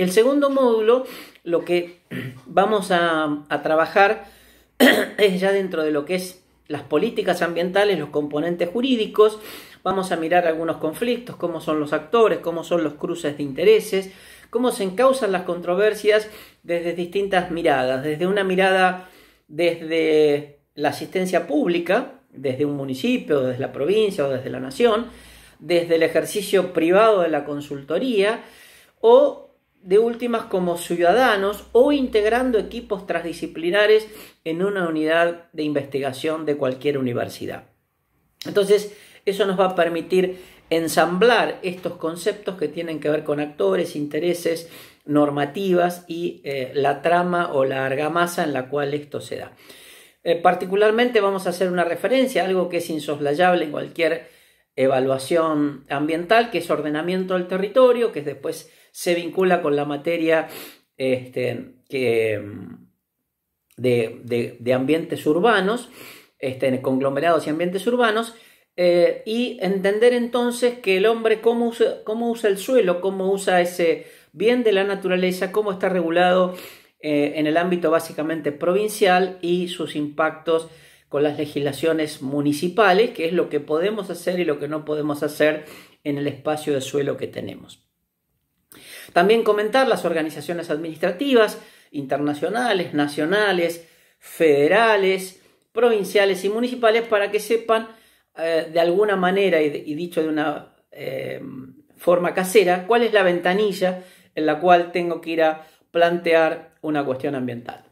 El segundo módulo, lo que vamos a, trabajar es ya dentro de lo que es las políticas ambientales, los componentes jurídicos, vamos a mirar algunos conflictos, cómo son los actores, cómo son los cruces de intereses, cómo se encausan las controversias desde distintas miradas, desde una mirada desde la asistencia pública, desde un municipio, desde la provincia o desde la nación, desde el ejercicio privado de la consultoría o de últimas como ciudadanos o integrando equipos transdisciplinares en una unidad de investigación de cualquier universidad. Entonces, eso nos va a permitir ensamblar estos conceptos que tienen que ver con actores, intereses, normativas y eh, la trama o la argamasa en la cual esto se da. Eh, particularmente vamos a hacer una referencia, algo que es insoslayable en cualquier evaluación ambiental, que es ordenamiento del territorio, que después se vincula con la materia este, que, de, ambientes urbanos, este, conglomerados y ambientes urbanos, eh, y entender entonces que el hombre cómo usa, cómo usa el suelo, cómo usa ese bien de la naturaleza, cómo está regulado eh, en el ámbito básicamente provincial y sus impactos con las legislaciones municipales, que es lo que podemos hacer y lo que no podemos hacer en el espacio de suelo que tenemos. También comentar las organizaciones administrativas internacionales, nacionales, federales, provinciales y municipales para que sepan eh, de alguna manera y, dicho de una eh, forma casera cuál es la ventanilla en la cual tengo que ir a plantear una cuestión ambiental.